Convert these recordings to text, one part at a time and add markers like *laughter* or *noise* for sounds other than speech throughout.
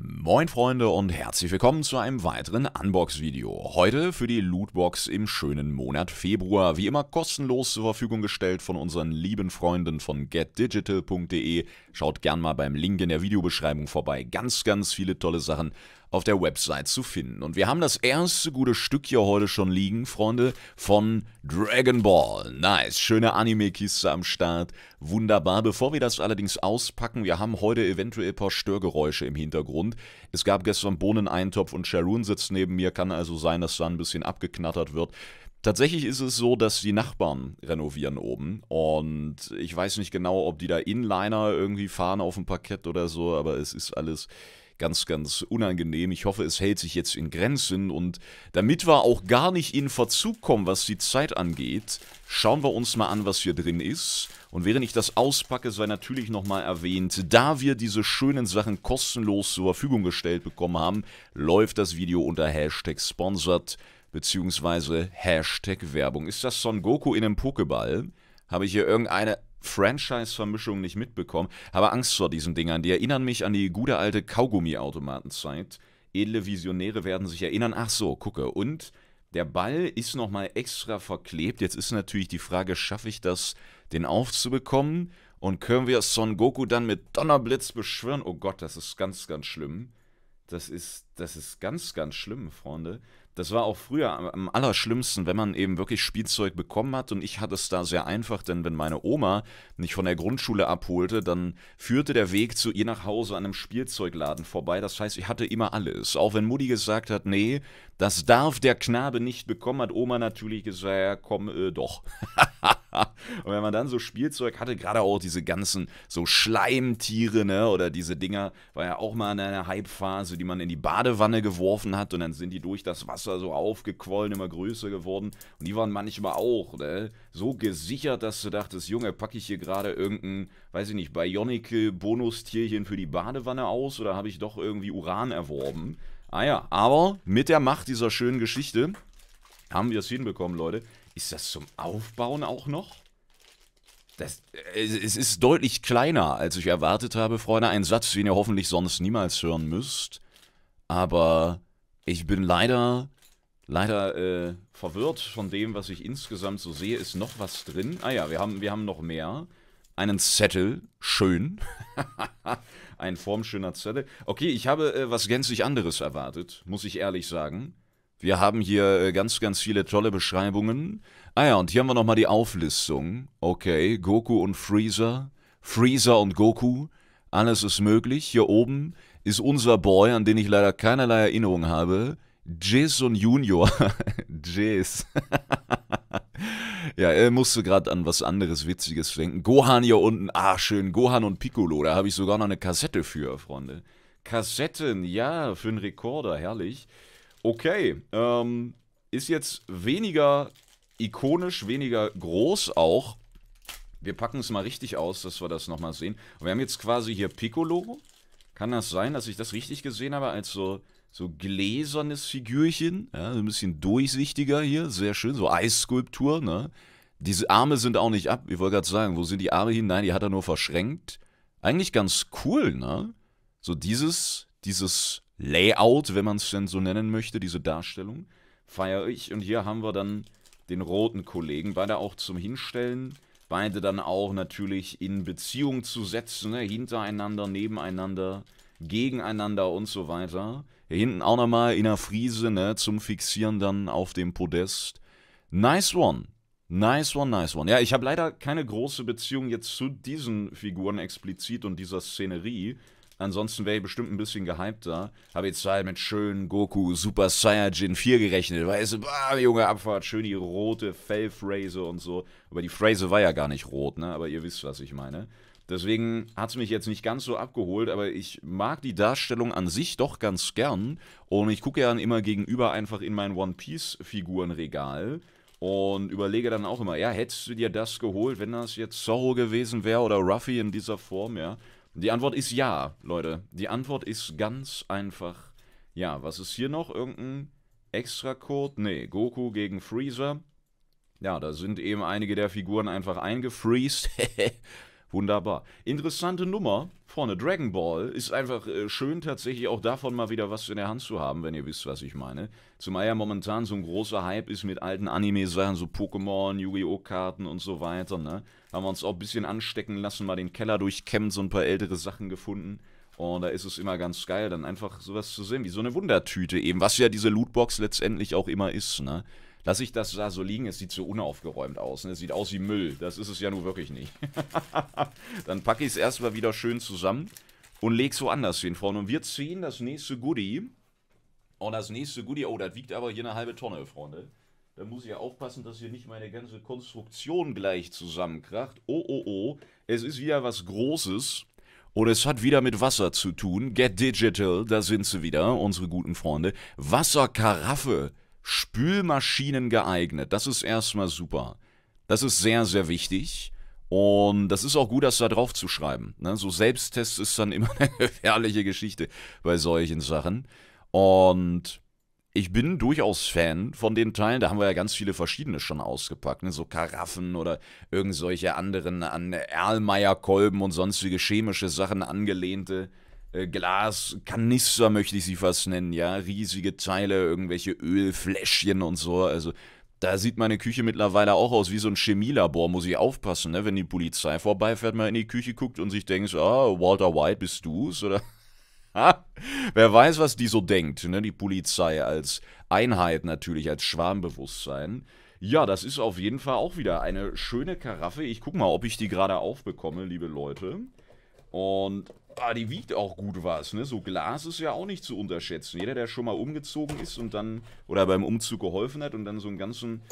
Moin Freunde und herzlich willkommen zu einem weiteren Unbox-Video. Heute für die Lootbox im schönen Monat Februar, wie immer kostenlos zur Verfügung gestellt von unseren lieben Freunden von getdigital.de. Schaut gern mal beim Link in der Videobeschreibung vorbei, ganz ganz viele tolle Sachen auf der Website zu finden. Und wir haben das erste gute Stück hier heute schon liegen, Freunde, von Dragon Ball. Nice, schöne Anime-Kiste am Start. Wunderbar. Bevor wir das allerdings auspacken, wir haben heute eventuell ein paar Störgeräusche im Hintergrund. Es gab gestern Bohneneintopf und Sharon sitzt neben mir, kann also sein, dass da ein bisschen abgeknattert wird. Tatsächlich ist es so, dass die Nachbarn renovieren oben und ich weiß nicht genau, ob die da Inliner irgendwie fahren auf dem Parkett oder so, aber es ist alles ganz, ganz unangenehm. Ich hoffe, es hält sich jetzt in Grenzen und damit wir auch gar nicht in Verzug kommen, was die Zeit angeht, schauen wir uns mal an, was hier drin ist. Und während ich das auspacke, sei natürlich nochmal erwähnt, da wir diese schönen Sachen kostenlos zur Verfügung gestellt bekommen haben, läuft das Video unter Hashtag Sponsored bzw. Hashtag Werbung. Ist das Son Goku in einem Pokéball? Habe ich hier irgendeine Franchise-Vermischung nicht mitbekommen. Habe Angst vor diesen Dingern. Die erinnern mich an die gute alte Kaugummi-Automatenzeit. Edle Visionäre werden sich erinnern, ach so, gucke. Und der Ball ist nochmal extra verklebt. Jetzt ist natürlich die Frage, schaffe ich das, den aufzubekommen? Und können wir Son Goku dann mit Donnerblitz beschwören? Oh Gott, das ist ganz, ganz schlimm. Das ist, das ist ganz, ganz schlimm, Freunde. Das war auch früher am allerschlimmsten, wenn man eben wirklich Spielzeug bekommen hat. Und ich hatte es da sehr einfach, denn wenn meine Oma mich von der Grundschule abholte, dann führte der Weg zu ihr nach Hause an einem Spielzeugladen vorbei. Das heißt, ich hatte immer alles. Auch wenn Mutti gesagt hat, nee, das darf der Knabe nicht bekommen, hat Oma natürlich gesagt, ja, komm, äh, doch. *laughs* und wenn man dann so Spielzeug hatte, gerade auch diese ganzen so Schleimtiere, ne, oder diese Dinger, war ja auch mal in einer Hypephase, die man in die Badewanne geworfen hat und dann sind die durch das Wasser Monster so aufgequollen, immer größer geworden. Und die waren manchmal auch ne? so gesichert, dass du dachtest, Junge, packe ich hier gerade irgendein, weiß ich nicht, bionicle bonustierchen für die Badewanne aus oder habe ich doch irgendwie Uran erworben? Ah ja, aber mit der Macht dieser schönen Geschichte haben wir es hinbekommen, Leute. Ist das zum Aufbauen auch noch? Das, äh, es ist deutlich kleiner, als ich erwartet habe, Freunde. Ein Satz, den ihr hoffentlich sonst niemals hören müsst. Aber ich bin leider leider äh, verwirrt von dem, was ich insgesamt so sehe. Ist noch was drin? Ah ja, wir haben, wir haben noch mehr. Einen Zettel. Schön. *laughs* Ein formschöner Zettel. Okay, ich habe äh, was gänzlich anderes erwartet, muss ich ehrlich sagen. Wir haben hier äh, ganz, ganz viele tolle Beschreibungen. Ah ja, und hier haben wir nochmal die Auflistung. Okay, Goku und Freezer. Freezer und Goku. Alles ist möglich. Hier oben ist unser Boy, an den ich leider keinerlei Erinnerung habe. Jason Junior. *laughs* Jace. *laughs* ja, er musste gerade an was anderes Witziges denken. Gohan hier unten. Ah, schön. Gohan und Piccolo. Da habe ich sogar noch eine Kassette für, Freunde. Kassetten, ja, für einen Rekorder. Herrlich. Okay. Ähm, ist jetzt weniger ikonisch, weniger groß auch. Wir packen es mal richtig aus, dass wir das nochmal sehen. Wir haben jetzt quasi hier Piccolo. Kann das sein, dass ich das richtig gesehen habe? Als so so gläsernes Figürchen, ja, ein bisschen durchsichtiger hier, sehr schön, so Eisskulptur, ne? Diese Arme sind auch nicht ab, ich wollte gerade sagen, wo sind die Arme hin? Nein, die hat er nur verschränkt. Eigentlich ganz cool, ne? So dieses, dieses Layout, wenn man es denn so nennen möchte, diese Darstellung, feiere ich. Und hier haben wir dann den roten Kollegen, beide auch zum Hinstellen, beide dann auch natürlich in Beziehung zu setzen, ne? hintereinander, nebeneinander, gegeneinander und so weiter. Hier hinten auch nochmal in der Friese, ne, zum Fixieren dann auf dem Podest. Nice one. Nice one, nice one. Ja, ich habe leider keine große Beziehung jetzt zu diesen Figuren explizit und dieser Szenerie. Ansonsten wäre ich bestimmt ein bisschen gehypter. Habe jetzt halt mit schönen Goku Super Saiyajin 4 gerechnet. Weißt du, bah, junge Abfahrt, schön die rote Fellphrase und so. Aber die Phrase war ja gar nicht rot, ne? Aber ihr wisst, was ich meine. Deswegen hat es mich jetzt nicht ganz so abgeholt, aber ich mag die Darstellung an sich doch ganz gern. Und ich gucke ja dann immer gegenüber einfach in mein One Piece-Figurenregal und überlege dann auch immer, ja, hättest du dir das geholt, wenn das jetzt Zorro gewesen wäre oder Ruffy in dieser Form, ja? Die Antwort ist ja, Leute. Die Antwort ist ganz einfach ja. Was ist hier noch? Irgendein Extra-Code? Nee, Goku gegen Freezer. Ja, da sind eben einige der Figuren einfach eingefreezed. *laughs* Wunderbar. Interessante Nummer. Vorne Dragon Ball ist einfach äh, schön, tatsächlich auch davon mal wieder was in der Hand zu haben, wenn ihr wisst, was ich meine. Zumal ja momentan so ein großer Hype ist mit alten Anime-Sachen, so Pokémon, Yu-Gi-Oh! Karten und so weiter, ne? Haben wir uns auch ein bisschen anstecken lassen, mal den Keller durchkämmt, so ein paar ältere Sachen gefunden. Und da ist es immer ganz geil, dann einfach sowas zu sehen, wie so eine Wundertüte eben, was ja diese Lootbox letztendlich auch immer ist, ne? Lass ich das da so liegen, es sieht so unaufgeräumt aus. Ne? Es sieht aus wie Müll. Das ist es ja nun wirklich nicht. *laughs* Dann packe ich es erstmal wieder schön zusammen und lege es woanders hin vorne. Und wir ziehen das nächste Goodie. Und oh, das nächste Goodie, oh, das wiegt aber hier eine halbe Tonne, Freunde. Da muss ich ja aufpassen, dass hier nicht meine ganze Konstruktion gleich zusammenkracht. Oh, oh, oh. Es ist wieder was Großes. Und es hat wieder mit Wasser zu tun. Get Digital, da sind sie wieder, unsere guten Freunde. Wasserkaraffe. Spülmaschinen geeignet. Das ist erstmal super. Das ist sehr, sehr wichtig. Und das ist auch gut, das da drauf zu schreiben. Ne? So Selbsttest ist dann immer *laughs* eine gefährliche Geschichte bei solchen Sachen. Und ich bin durchaus Fan von den Teilen. Da haben wir ja ganz viele verschiedene schon ausgepackt. Ne? So Karaffen oder irgendwelche anderen an Erlmeyer-Kolben und sonstige chemische Sachen angelehnte äh, Glaskanister möchte ich sie fast nennen, ja, riesige Teile, irgendwelche Ölfläschchen und so, also da sieht meine Küche mittlerweile auch aus wie so ein Chemielabor, muss ich aufpassen, ne? wenn die Polizei vorbeifährt, mal in die Küche guckt und sich denkt, ah, Walter White bist du's, oder? *laughs* Ha? Wer weiß, was die so denkt, ne? die Polizei als Einheit natürlich, als Schwarmbewusstsein. Ja, das ist auf jeden Fall auch wieder eine schöne Karaffe. Ich guck mal, ob ich die gerade aufbekomme, liebe Leute. Und Ah, die wiegt auch gut was, ne? So Glas ist ja auch nicht zu unterschätzen. Jeder, der schon mal umgezogen ist und dann, oder beim Umzug geholfen hat und dann so einen ganzen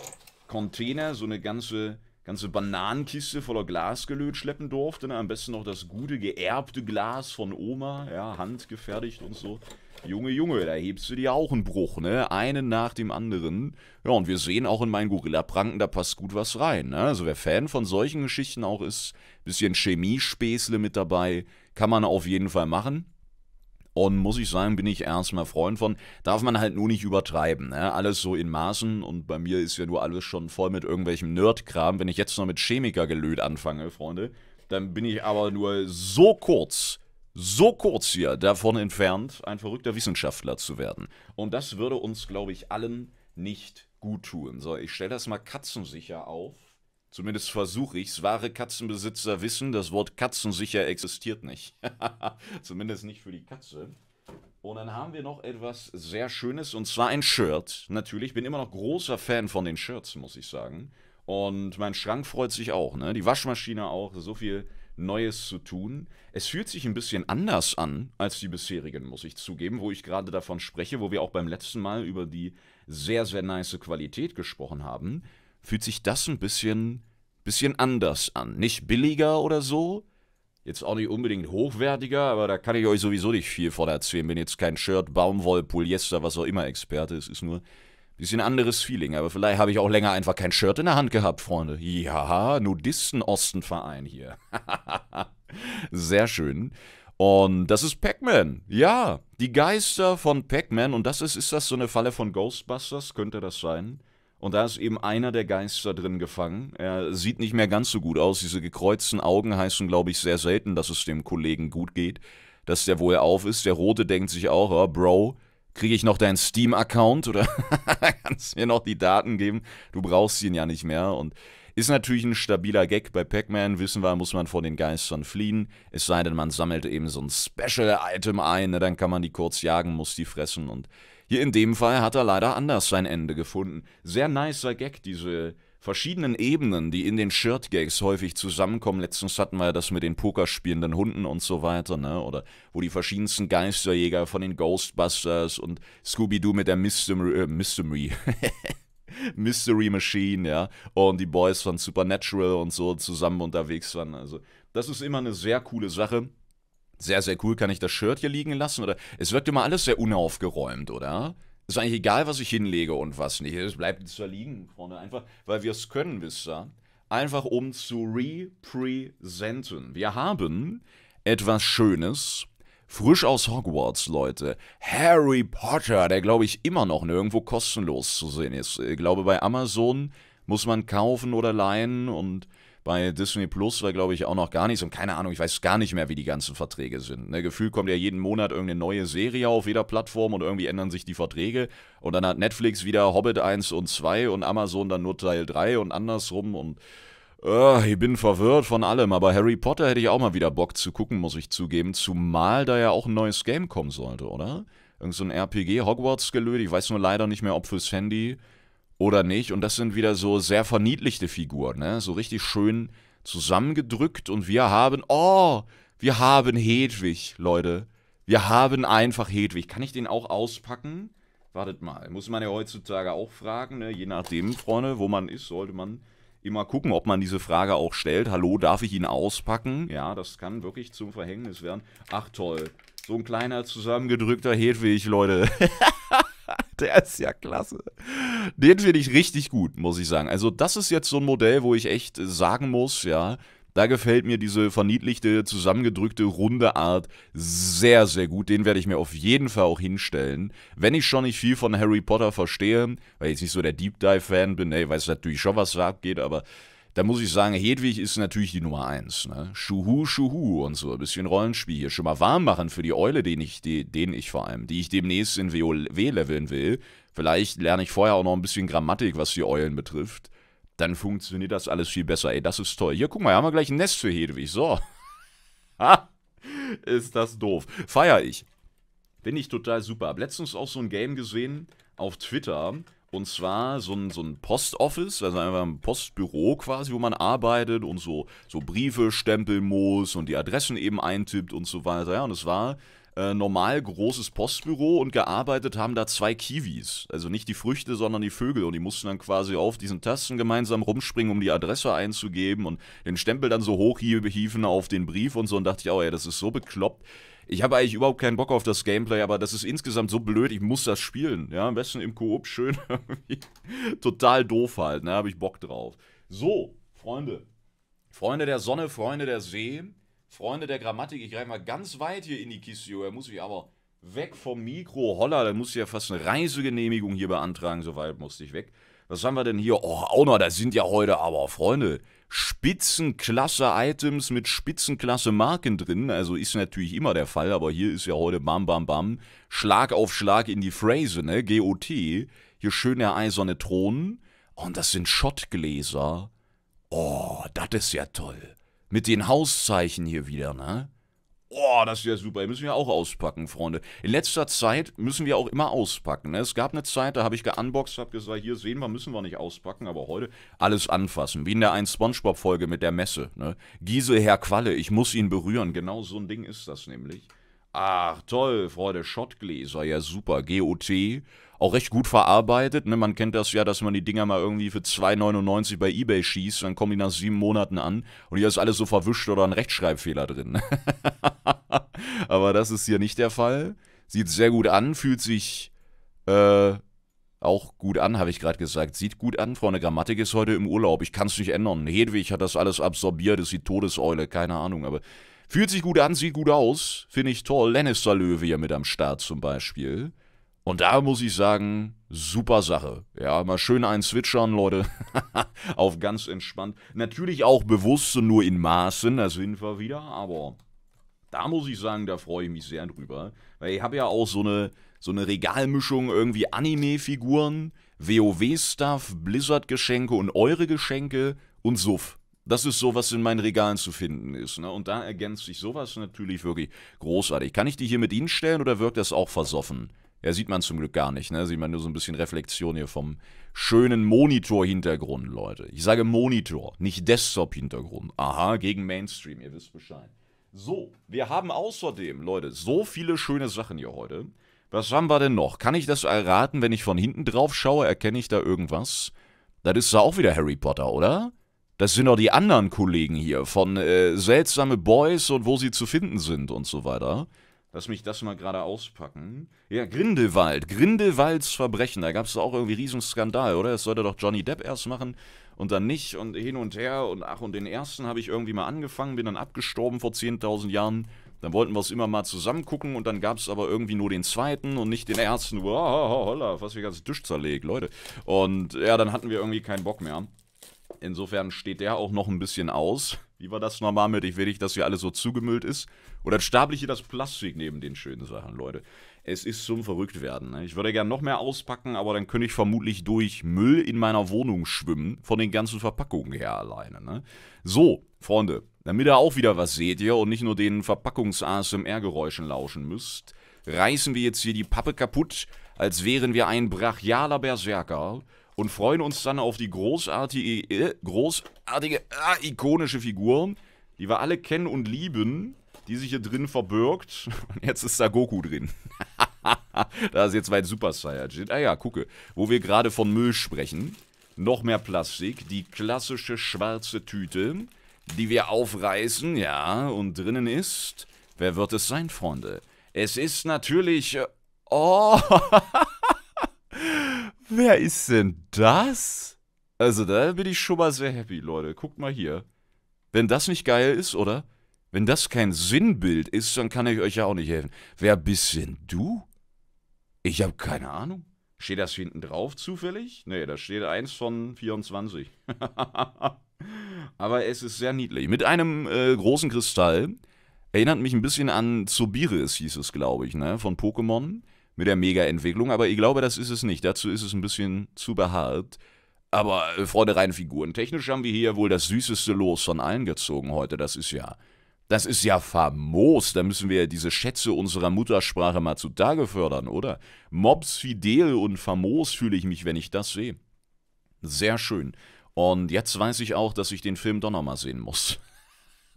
Container, so eine ganze, ganze Bananenkiste voller Glas gelöt schleppen durfte, ne? Am besten noch das gute, geerbte Glas von Oma, ja, handgefertigt und so. Junge, Junge, da hebst du dir auch einen Bruch, ne? Einen nach dem anderen. Ja, und wir sehen auch in meinen Gorilla-Pranken, da passt gut was rein, ne? Also wer Fan von solchen Geschichten auch ist, bisschen Chemiespäßle mit dabei, kann man auf jeden Fall machen. Und muss ich sagen, bin ich erstmal Freund von. Darf man halt nur nicht übertreiben. Ne? Alles so in Maßen. Und bei mir ist ja nur alles schon voll mit irgendwelchem Nerdkram. Wenn ich jetzt noch mit Chemikergelöt anfange, Freunde, dann bin ich aber nur so kurz so kurz hier davon entfernt, ein verrückter Wissenschaftler zu werden. Und das würde uns, glaube ich, allen nicht gut tun. So, ich stelle das mal katzensicher auf. Zumindest versuche ich es. Wahre Katzenbesitzer wissen, das Wort katzensicher existiert nicht. *laughs* Zumindest nicht für die Katze. Und dann haben wir noch etwas sehr Schönes und zwar ein Shirt. Natürlich, bin immer noch großer Fan von den Shirts, muss ich sagen. Und mein Schrank freut sich auch, ne? Die Waschmaschine auch. So viel Neues zu tun. Es fühlt sich ein bisschen anders an als die bisherigen, muss ich zugeben, wo ich gerade davon spreche, wo wir auch beim letzten Mal über die sehr, sehr nice Qualität gesprochen haben. Fühlt sich das ein bisschen, bisschen anders an. Nicht billiger oder so. Jetzt auch nicht unbedingt hochwertiger, aber da kann ich euch sowieso nicht viel von erzählen. Bin jetzt kein Shirt, Baumwoll, Polyester, was auch immer Experte. Es ist nur, Bisschen anderes Feeling, aber vielleicht habe ich auch länger einfach kein Shirt in der Hand gehabt, Freunde. Ja, Nudisten-Ostenverein hier. *laughs* Sehr schön. Und das ist Pac-Man. Ja, die Geister von Pac-Man. Und das ist, ist das so eine Falle von Ghostbusters? Könnte das sein? Und da ist eben einer der Geister drin gefangen. Er sieht nicht mehr ganz so gut aus. Diese gekreuzten Augen heißen, glaube ich, sehr selten, dass es dem Kollegen gut geht. Dass der wohl auf ist. Der Rote denkt sich auch, oh, Bro, Kriege ich noch deinen Steam-Account oder *laughs* kannst mir noch die Daten geben? Du brauchst ihn ja nicht mehr. Und ist natürlich ein stabiler Gag bei Pac-Man. Wissen wir, muss man vor den Geistern fliehen. Es sei denn, man sammelt eben so ein Special-Item ein. Ne? Dann kann man die kurz jagen, muss die fressen. Und hier in dem Fall hat er leider anders sein Ende gefunden. Sehr nicer Gag, diese verschiedenen Ebenen, die in den Shirt-Gags häufig zusammenkommen. Letztens hatten wir ja das mit den pokerspielenden Hunden und so weiter, ne? Oder wo die verschiedensten Geisterjäger von den Ghostbusters und Scooby-Doo mit der Mystery, äh, Mystery. *laughs* Mystery Machine, ja, und die Boys von Supernatural und so zusammen unterwegs waren. Also, das ist immer eine sehr coole Sache. Sehr, sehr cool. Kann ich das Shirt hier liegen lassen? Oder es wirkt immer alles sehr unaufgeräumt, oder? ist eigentlich egal, was ich hinlege und was nicht. Es bleibt zwar liegen, vorne, Einfach, weil wir es können, wisst ihr. Einfach um zu representen. Wir haben etwas Schönes. Frisch aus Hogwarts, Leute. Harry Potter, der glaube ich immer noch nirgendwo kostenlos zu sehen ist. Ich glaube, bei Amazon muss man kaufen oder leihen und bei Disney Plus war, glaube ich, auch noch gar nichts. Und keine Ahnung, ich weiß gar nicht mehr, wie die ganzen Verträge sind. Ne? Gefühlt kommt ja jeden Monat irgendeine neue Serie auf jeder Plattform und irgendwie ändern sich die Verträge. Und dann hat Netflix wieder Hobbit 1 und 2 und Amazon dann nur Teil 3 und andersrum. Und Oh, ich bin verwirrt von allem, aber Harry Potter hätte ich auch mal wieder Bock zu gucken, muss ich zugeben. Zumal da ja auch ein neues Game kommen sollte, oder? Irgend so ein RPG, Hogwarts gelöst. Ich weiß nur leider nicht mehr, ob fürs Handy oder nicht. Und das sind wieder so sehr verniedlichte Figuren, ne? so richtig schön zusammengedrückt. Und wir haben, oh, wir haben Hedwig, Leute. Wir haben einfach Hedwig. Kann ich den auch auspacken? Wartet mal, muss man ja heutzutage auch fragen, ne? je nachdem, Freunde, wo man ist, sollte man immer gucken, ob man diese Frage auch stellt. Hallo, darf ich ihn auspacken? Ja, das kann wirklich zum Verhängnis werden. Ach toll, so ein kleiner zusammengedrückter Hedwig, Leute. *laughs* *laughs* Der ist ja klasse. Den finde ich richtig gut, muss ich sagen. Also, das ist jetzt so ein Modell, wo ich echt äh, sagen muss, ja, da gefällt mir diese verniedlichte, zusammengedrückte, runde Art sehr, sehr gut. Den werde ich mir auf jeden Fall auch hinstellen. Wenn ich schon nicht viel von Harry Potter verstehe, weil ich jetzt nicht so der Deep Dive-Fan bin, ey, weiß natürlich schon, was da abgeht, aber da muss ich sagen, Hedwig ist natürlich die Nummer eins. Ne? Schuhu, Schuhu und so. Ein bisschen Rollenspiel hier. Schon mal warm machen für die Eule, den ich, den ich vor allem, die ich demnächst in WoW leveln will. Vielleicht lerne ich vorher auch noch ein bisschen Grammatik, was die Eulen betrifft. Dann funktioniert das alles viel besser. Ey, das ist toll. Hier, guck mal, hier haben wir gleich ein Nest für Hedwig. So. *laughs* Ha! Ist das doof. Feier ich. Bin ich total super. Hab letztens auch so ein Game gesehen auf Twitter und zwar so ein, so ein Postoffice, also einfach ein Postbüro quasi, wo man arbeitet und so, so Briefe stempeln muss und die Adressen eben eintippt und so weiter. Ja, und es war äh, normal großes Postbüro und gearbeitet haben da zwei Kiwis. Also nicht die Früchte, sondern die Vögel. Und die mussten dann quasi auf diesen Tasten gemeinsam rumspringen, um die Adresse einzugeben und den Stempel dann so hochhieven auf den Brief und so. Und dachte ich, oh ja, das ist so bekloppt. Ich habe eigentlich überhaupt keinen Bock auf das Gameplay, aber das ist insgesamt so blöd, ich muss das spielen. Ja, am besten im Koop schön *laughs* Total doof halt, ne? Habe ich Bock drauf. So, Freunde. Freunde der Sonne, Freunde der See, Freunde der Grammatik. Ich greife mal ganz weit hier in die Kiste, da muss ich aber weg vom Mikro. Holla, da muss ich ja fast eine Reisegenehmigung hier beantragen, so weit musste ich weg. Was haben wir denn hier? Oh, auch noch, da sind ja heute aber, Freunde, Spitzenklasse-Items mit Spitzenklasse-Marken drin. Also ist natürlich immer der Fall, aber hier ist ja heute Bam Bam Bam. Schlag auf Schlag in die Phrase, ne? GOT. Hier schön der eiserne Thron. Und das sind Schottgläser. Oh, das ist ja toll. Mit den Hauszeichen hier wieder, ne? Oh, das ist ja super. Die müssen wir auch auspacken, Freunde. In letzter Zeit müssen wir auch immer auspacken. Ne? Es gab eine Zeit, da habe ich geunboxed, habe gesagt, hier sehen wir, müssen wir nicht auspacken, aber heute alles anfassen. Wie in der einen Spongebob-Folge mit der Messe. Ne? Giese, Herr Qualle, ich muss ihn berühren. Genau so ein Ding ist das nämlich. Ach, toll, Freunde. Schottgläser, ja super. GOT auch recht gut verarbeitet. Ne? Man kennt das ja, dass man die Dinger mal irgendwie für 2,99 bei Ebay schießt, dann kommen die nach sieben Monaten an und hier ist alles so verwischt oder ein Rechtschreibfehler drin. *laughs* Aber das ist hier nicht der Fall. Sieht sehr gut an, fühlt sich äh, auch gut an, habe ich gerade gesagt. Sieht gut an, Freunde Grammatik ist heute im Urlaub. Ich kann es nicht ändern. Hedwig hat das alles absorbiert, ist die Todeseule, keine Ahnung, aber fühlt sich gut an, sieht gut aus, finde ich toll. Lannister Löwe hier mit am Start zum Beispiel. Und da muss ich sagen, super Sache. Ja, mal schön einen switchern, Leute. *laughs* Auf ganz entspannt. Natürlich auch bewusst und nur in Maßen, da sind wir wieder, aber da muss ich sagen, da freue ich mich sehr drüber. Weil ich habe ja auch so eine, so eine Regalmischung irgendwie Anime-Figuren, WoW-Stuff, Blizzard-Geschenke und eure Geschenke und Suff. Das ist so, was in meinen Regalen zu finden ist. Ne? Und da ergänzt sich sowas natürlich wirklich großartig. Kann ich die hier mit Ihnen stellen oder wirkt das auch versoffen? Ja, sieht man zum Glück gar nicht, ne? Sieht man nur so ein bisschen Reflexion hier vom schönen Monitor-Hintergrund, Leute. Ich sage Monitor, nicht Desktop-Hintergrund. Aha, gegen Mainstream, ihr wisst Bescheid. So, wir haben außerdem, Leute, so viele schöne Sachen hier heute. Was haben wir denn noch? Kann ich das erraten, wenn ich von hinten drauf schaue? Erkenne ich da irgendwas? Das ist da auch wieder Harry Potter, oder? Das sind doch die anderen Kollegen hier von äh, Seltsame Boys und wo sie zu finden sind und so weiter. Lass mich das mal gerade auspacken. Ja, Grindelwald. Grindelwalds Verbrechen. Da gab es auch irgendwie riesen Skandal, oder? Das sollte doch Johnny Depp erst machen und dann nicht und hin und her. Und ach, und den ersten habe ich irgendwie mal angefangen, bin dann abgestorben vor 10.000 Jahren. Dann wollten wir es immer mal zusammen gucken und dann gab es aber irgendwie nur den zweiten und nicht den ersten. Wow, holla, fast wie ganz Tisch zerlegt, Leute. Und ja, dann hatten wir irgendwie keinen Bock mehr. Insofern steht der auch noch ein bisschen aus. Wie war das normal mit? Ich will nicht, dass hier alles so zugemüllt ist. Oder dann stapel ich hier das Plastik neben den schönen Sachen, Leute. Es ist zum Verrücktwerden. Ne? Ich würde gerne noch mehr auspacken, aber dann könnte ich vermutlich durch Müll in meiner Wohnung schwimmen. Von den ganzen Verpackungen her alleine. Ne? So, Freunde, damit ihr auch wieder was seht ihr und nicht nur den Verpackungs-ASMR-Geräuschen lauschen müsst, reißen wir jetzt hier die Pappe kaputt, als wären wir ein brachialer Berserker und freuen uns dann auf die großartige, äh, großartige, äh, ikonische Figur, die wir alle kennen und lieben, die sich hier drin verbirgt. *laughs* Und jetzt ist da Goku drin. *laughs* da ist jetzt weit Super Saiyajin. Ah ja, gucke, wo wir gerade von Müll sprechen. Noch mehr Plastik, die klassische schwarze Tüte, die wir aufreißen, ja, und drinnen ist... Wer wird es sein, Freunde? Es ist natürlich... Äh, oh! *laughs* Wer ist denn das? Also da bin ich schon mal sehr happy, Leute. Guckt mal hier. Wenn das nicht geil ist, oder? Wenn das kein Sinnbild ist, dann kann ich euch ja auch nicht helfen. Wer bist denn du? Ich habe keine Ahnung. Steht das hinten drauf zufällig? Nee, da steht eins von 24. *laughs* Aber es ist sehr niedlich. Mit einem äh, großen Kristall. Erinnert mich ein bisschen an Zobiris, hieß es, glaube ich, ne? Von Pokémon mit der Mega-Entwicklung, aber ich glaube, das ist es nicht. Dazu ist es ein bisschen zu behaart. Aber äh, Freunde, rein Figuren. Technisch haben wir hier wohl das süßeste Los von allen gezogen heute. Das ist ja. Das ist ja famos. Da müssen wir diese Schätze unserer Muttersprache mal zutage fördern, oder? Mobs fidel und famos fühle ich mich, wenn ich das sehe. Sehr schön. Und jetzt weiß ich auch, dass ich den Film doch nochmal sehen muss.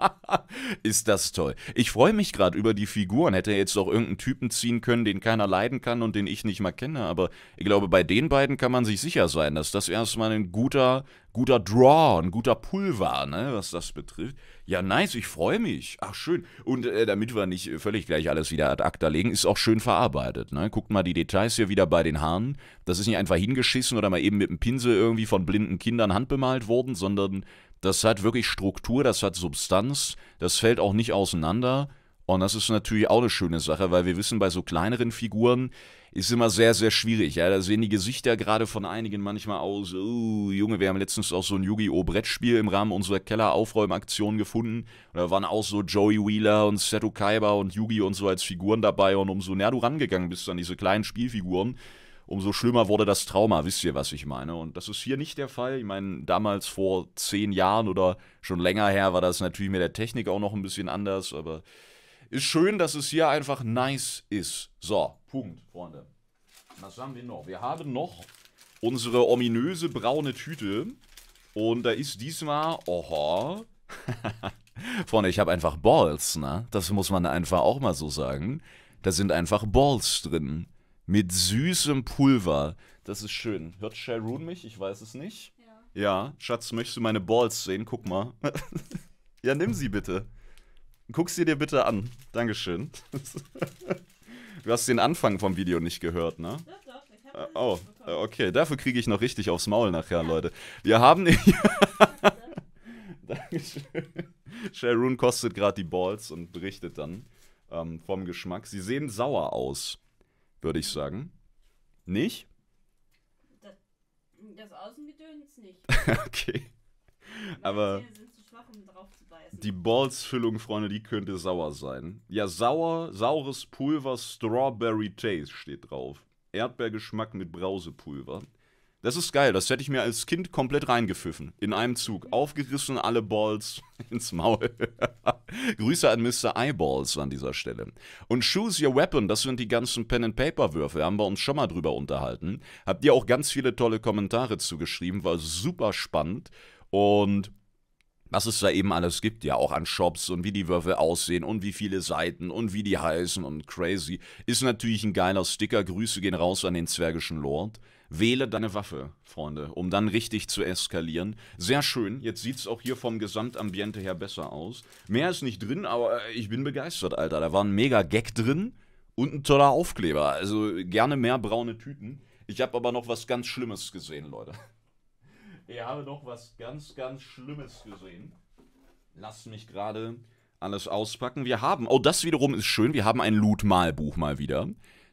*laughs* ist das toll. Ich freue mich gerade über die Figuren. Hätte jetzt auch irgendeinen Typen ziehen können, den keiner leiden kann und den ich nicht mal kenne. Aber ich glaube, bei den beiden kann man sich sicher sein, dass das erstmal ein guter, guter Draw, ein guter Pull war, ne, was das betrifft. Ja, nice, ich freue mich. Ach, schön. Und äh, damit wir nicht äh, völlig gleich alles wieder ad acta legen, ist auch schön verarbeitet. Ne? Guckt mal die Details hier wieder bei den Haaren. Das ist nicht einfach hingeschissen oder mal eben mit einem Pinsel irgendwie von blinden Kindern handbemalt worden, sondern das hat wirklich Struktur, das hat Substanz, das fällt auch nicht auseinander. Und das ist natürlich auch eine schöne Sache, weil wir wissen, bei so kleineren Figuren ist immer sehr, sehr schwierig. Ja? Da sehen die Gesichter gerade von einigen manchmal aus. Oh, Junge, wir haben letztens auch so ein Yu-Gi-Oh! Brettspiel im Rahmen unserer Kelleraufräumaktion gefunden. Und da waren auch so Joey Wheeler und Seto Kaiba und Yugi und so als Figuren dabei. Und umso näher du rangegangen bist an diese kleinen Spielfiguren, umso schlimmer wurde das Trauma, wisst ihr, was ich meine? Und das ist hier nicht der Fall. Ich meine, damals vor zehn Jahren oder schon länger her war das natürlich mit der Technik auch noch ein bisschen anders, aber ist schön, dass es hier einfach nice ist. So, Punkt, Freunde. Was haben wir noch? Wir haben noch unsere ominöse braune Tüte. Und da ist diesmal, oha, *laughs* Freunde, ich habe einfach Balls, ne? Das muss man einfach auch mal so sagen. Da sind einfach Balls drin mit süßem Pulver. Das ist schön. Hört Sharon mich? Ich weiß es nicht. Ja. ja, Schatz, möchtest du meine Balls sehen? Guck mal. *laughs* ja, nimm sie bitte. Guck sie dir bitte an. Dankeschön. *laughs* du hast den Anfang vom Video nicht gehört, ne? Doch, doch. Äh, oh, okay. Dafür kriege ich noch richtig aufs Maul nachher, ja. Leute. Wir haben. *laughs* Dankeschön. Sharon kostet gerade die Balls und berichtet dann ähm, vom Geschmack. Sie sehen sauer aus würde ich sagen. Nicht? Das, das Außengedöns nicht. *laughs* okay. Meine aber schwach, um die Ballsfüllung, Freunde, die könnte sauer sein. Ja, sauer, saures Pulver, Strawberry Taste steht drauf. Erdbeergeschmack mit Brausepulver. Das ist geil, das hätte ich mir als Kind komplett reingepfiffen. In einem Zug. Aufgerissen, alle Balls *laughs* ins Maul. *laughs* Grüße an Mr. Eyeballs an dieser Stelle. Und Choose Your Weapon, das sind die ganzen pen and paper Würfel, haben wir uns schon mal drüber unterhalten. Habt ihr auch ganz viele tolle Kommentare zugeschrieben, war super spannend. Und was es da eben alles gibt, ja, auch an Shops und wie die Würfel aussehen und wie viele Seiten und wie die heißen und crazy. Ist natürlich ein geiler Sticker. Grüße gehen raus an den Zwergischen Lord. Wähle deine Waffe, Freunde, um dann richtig zu eskalieren. Sehr schön. Jetzt sieht es auch hier vom Gesamtambiente her besser aus. Mehr ist nicht drin, aber äh, ich bin begeistert, Alter. Da war ein mega Gag drin und ein toller Aufkleber. Also gerne mehr braune Tüten. Ich habe aber noch was ganz Schlimmes gesehen, Leute. *laughs* Ich habe noch was ganz, ganz Schlimmes gesehen. Lass mich gerade alles auspacken. Wir haben, oh, das wiederum ist schön, wir haben ein Loot-Malbuch mal wieder.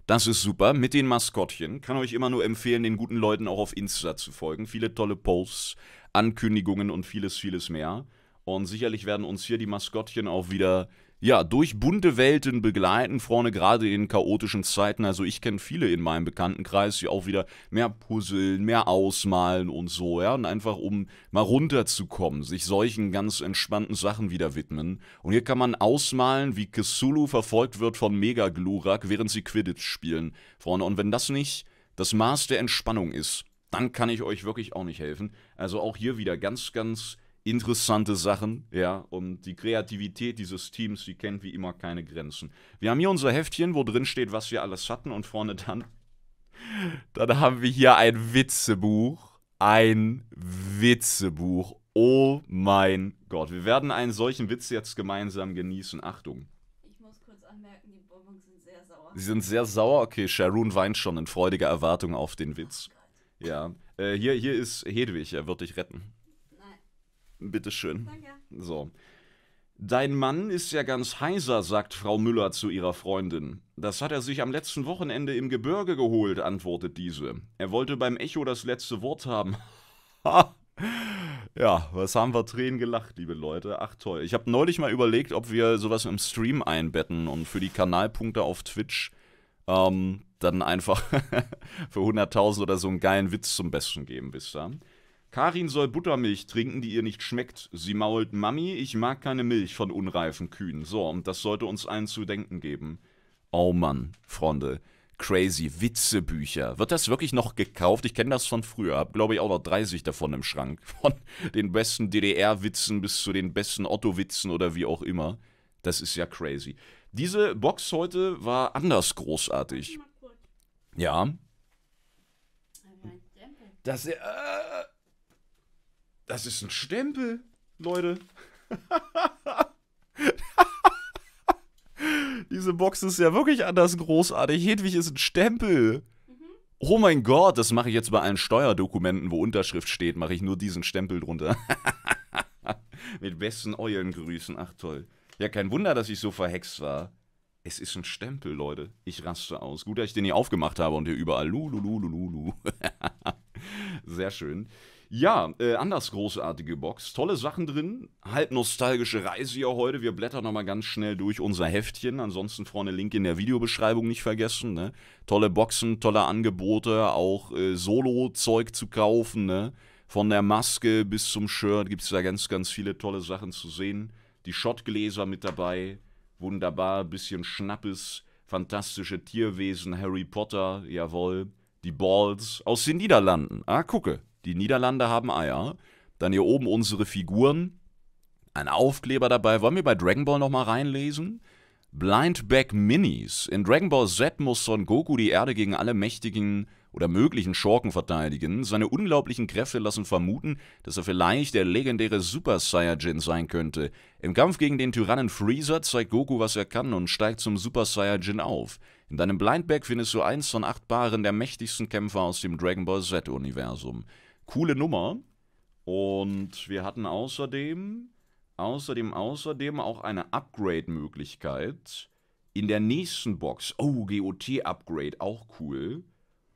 Das ist super. Mit den Maskottchen. Kann euch immer nur empfehlen, den guten Leuten auch auf Insta zu folgen. Viele tolle Posts, Ankündigungen und vieles, vieles mehr. Und sicherlich werden uns hier die Maskottchen auch wieder ja, durch bunte Welten begleiten, vorne gerade in chaotischen Zeiten. Also ich kenne viele in meinem Bekanntenkreis, die auch wieder mehr puzzeln, mehr ausmalen und so, ja. Und einfach um mal runterzukommen, sich solchen ganz entspannten Sachen wieder widmen. Und hier kann man ausmalen, wie Cthulhu verfolgt wird von Mega Glurak, während sie Quidditch spielen, Freunde. Und wenn das nicht das Maß der Entspannung ist, dann kann ich euch wirklich auch nicht helfen. Also auch hier wieder ganz, ganz interessante Sachen, ja, und die Kreativität dieses Teams, die kennt wie immer keine Grenzen. Wir haben hier unser Heftchen, wo drin steht, was wir alles hatten und vorne dann dann haben wir hier ein Witzebuch, ein Witzebuch. Oh mein Gott, wir werden einen solchen Witz jetzt gemeinsam genießen. Achtung. Ich muss kurz anmerken, die Bonbons sind sehr sauer. Sie sind sehr sauer. Okay, Sharon weint schon in freudiger Erwartung auf den Witz. Oh ja, äh, hier, hier ist Hedwig, er wird dich retten. Bitteschön. Danke. So. Dein Mann ist ja ganz heiser, sagt Frau Müller zu ihrer Freundin. Das hat er sich am letzten Wochenende im Gebirge geholt, antwortet diese. Er wollte beim Echo das letzte Wort haben. Ha! *laughs* Ja, was haben wir Tränen gelacht, liebe Leute. Ach toll. Ich habe neulich mal überlegt, ob wir sowas im Stream einbetten und für die Kanalpunkte auf Twitch ähm, dann einfach *laughs* für 100.000 oder so einen geilen Witz zum Besten geben, wisst ihr? Karin soll Buttermilch trinken, die ihr nicht schmeckt. Sie mault Mami, ich mag keine Milch von unreifen Kühen. So, und das sollte uns allen zu denken geben. Oh Mann, Freunde. Crazy Witzebücher. Wird das wirklich noch gekauft? Ich kenne das von früher. Hab, glaube ich, auch noch 30 davon im Schrank. *laughs* Von den besten DDR-Witzen bis zu den besten Otto-Witzen oder wie auch immer. Das ist ja crazy. Diese Box heute war anders großartig. Ja. Das. ist. Äh, das ist ein Stempel, Leute. *laughs* Diese Box ist ja wirklich anders großartig. Hedwig ist ein Stempel. Mhm. Oh mein Gott, das mache ich jetzt bei allen Steuerdokumenten, wo Unterschrift steht, mache ich nur diesen Stempel drunter. *laughs* Mit besten Eulengrüßen. Ach toll. Ja, kein Wunder, dass ich so verhext war. Es ist ein Stempel, Leute. Ich raste aus. Gut, dass ich den hier aufgemacht habe und hier überall. Lulululululu. *laughs* Sehr schön. Ja, äh, anders großartige Box. Tolle Sachen drin. Halb nostalgische Reise hier heute. Wir blättern nochmal ganz schnell durch unser Heftchen. Ansonsten vorne Link in der Videobeschreibung nicht vergessen. Ne? Tolle Boxen, tolle Angebote. Auch äh, Solo-Zeug zu kaufen. Ne? Von der Maske bis zum Shirt gibt es da ganz, ganz viele tolle Sachen zu sehen. Die Schottgläser mit dabei. Wunderbar. Bisschen Schnappes. Fantastische Tierwesen. Harry Potter. Jawohl. Die Balls aus den Niederlanden. Ah, gucke die Niederlande haben Eier. Dann hier oben unsere Figuren. Ein Aufkleber dabei. Wollen wir bei Dragon Ball nochmal reinlesen? Blindback Minis. In Dragon Ball Z muss Son Goku die Erde gegen alle mächtigen oder möglichen Schurken verteidigen. Seine unglaublichen Kräfte lassen vermuten, dass er vielleicht der legendäre Super Saiyajin sein könnte. Im Kampf gegen den Tyrannen Freezer zeigt Goku, was er kann und steigt zum Super Saiyajin auf. In deinem Blindback findest du eins von acht Paaren der mächtigsten Kämpfer aus dem Dragon Ball Z-Universum. Coole Nummer. Und wir hatten außerdem, außerdem, außerdem auch eine Upgrade-Möglichkeit in der nächsten Box. Oh, GOT-Upgrade, auch cool.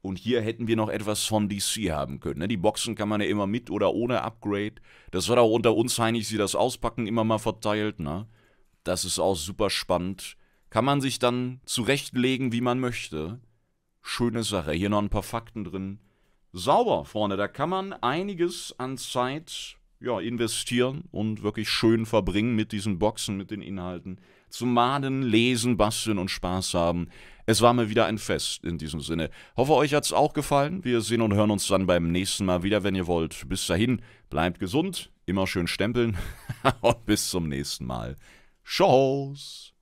Und hier hätten wir noch etwas von DC haben können. Ne? Die Boxen kann man ja immer mit oder ohne Upgrade. Das wird auch unter uns Heinig, sie das auspacken, immer mal verteilt. Ne? Das ist auch super spannend. Kann man sich dann zurechtlegen, wie man möchte. Schöne Sache. Hier noch ein paar Fakten drin sauber, Freunde. Da kann man einiges an Zeit ja, investieren und wirklich schön verbringen mit diesen Boxen, mit den Inhalten. Zum Malen, Lesen, Basteln und Spaß haben. Es war mir wieder ein Fest in diesem Sinne. Hoffe, euch hat es auch gefallen. Wir sehen und hören uns dann beim nächsten Mal wieder, wenn ihr wollt. Bis dahin, bleibt gesund, immer schön stempeln *laughs* und bis zum nächsten Mal. Tschüss!